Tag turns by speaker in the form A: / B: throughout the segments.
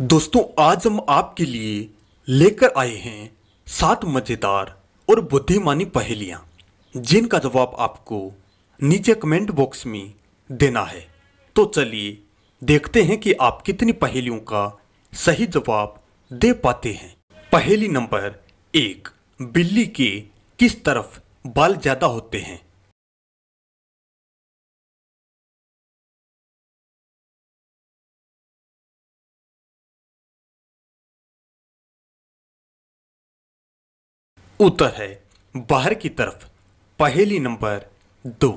A: दोस्तों आज हम आपके लिए लेकर आए हैं सात मज़ेदार और बुद्धिमानी पहेलियां जिनका जवाब आपको नीचे कमेंट बॉक्स में देना है तो चलिए देखते हैं कि आप कितनी पहेलियों का सही जवाब दे पाते हैं पहेली नंबर एक बिल्ली
B: के किस तरफ बाल ज़्यादा होते हैं उत्तर है बाहर की तरफ पहेली नंबर दो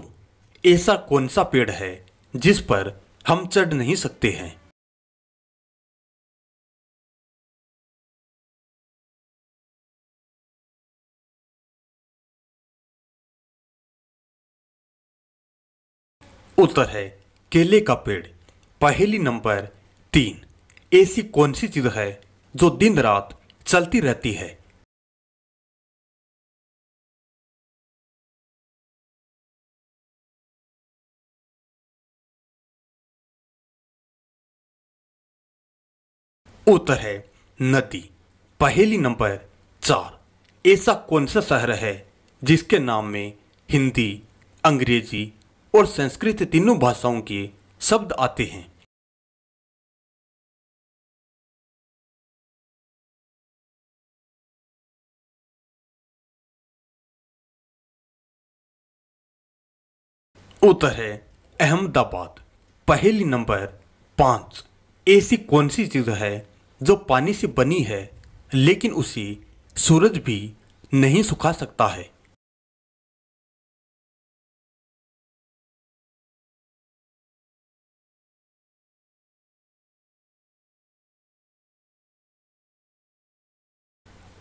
B: ऐसा कौन सा पेड़ है जिस पर हम चढ़ नहीं सकते हैं उत्तर है केले का पेड़ पहेली नंबर तीन ऐसी कौन सी चीज है जो दिन रात चलती रहती है उत्तर है नदी पहली नंबर चार ऐसा
A: कौन सा शहर है जिसके नाम में हिंदी अंग्रेजी और संस्कृत
B: तीनों भाषाओं के शब्द आते हैं उत्तर है अहमदाबाद पहली नंबर पांच ऐसी कौन सी चीज़
A: है जो पानी से बनी है लेकिन उसे सूरज भी नहीं
B: सुखा सकता है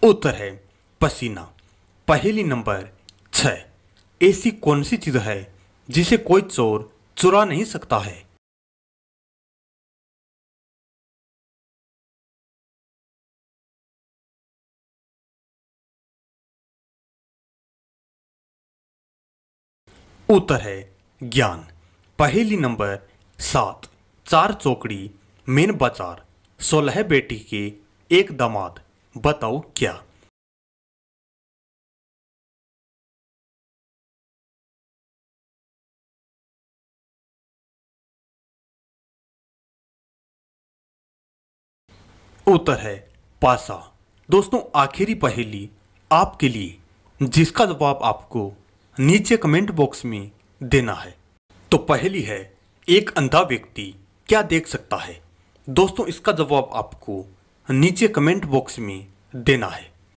B: उत्तर है पसीना
A: पहली नंबर छ ऐसी कौन सी चीज़ है जिसे कोई चोर
B: चुरा नहीं सकता है उत्तर है ज्ञान
A: पहेली नंबर सात चार चौकड़ी मेन बाजार
B: सोलह बेटी के एक दामाद बताओ क्या उत्तर है पासा दोस्तों आखिरी पहेली आपके
A: लिए जिसका जवाब आपको नीचे कमेंट बॉक्स में देना है तो पहली है एक अंधा व्यक्ति क्या देख सकता है दोस्तों इसका जवाब आपको नीचे कमेंट बॉक्स में देना है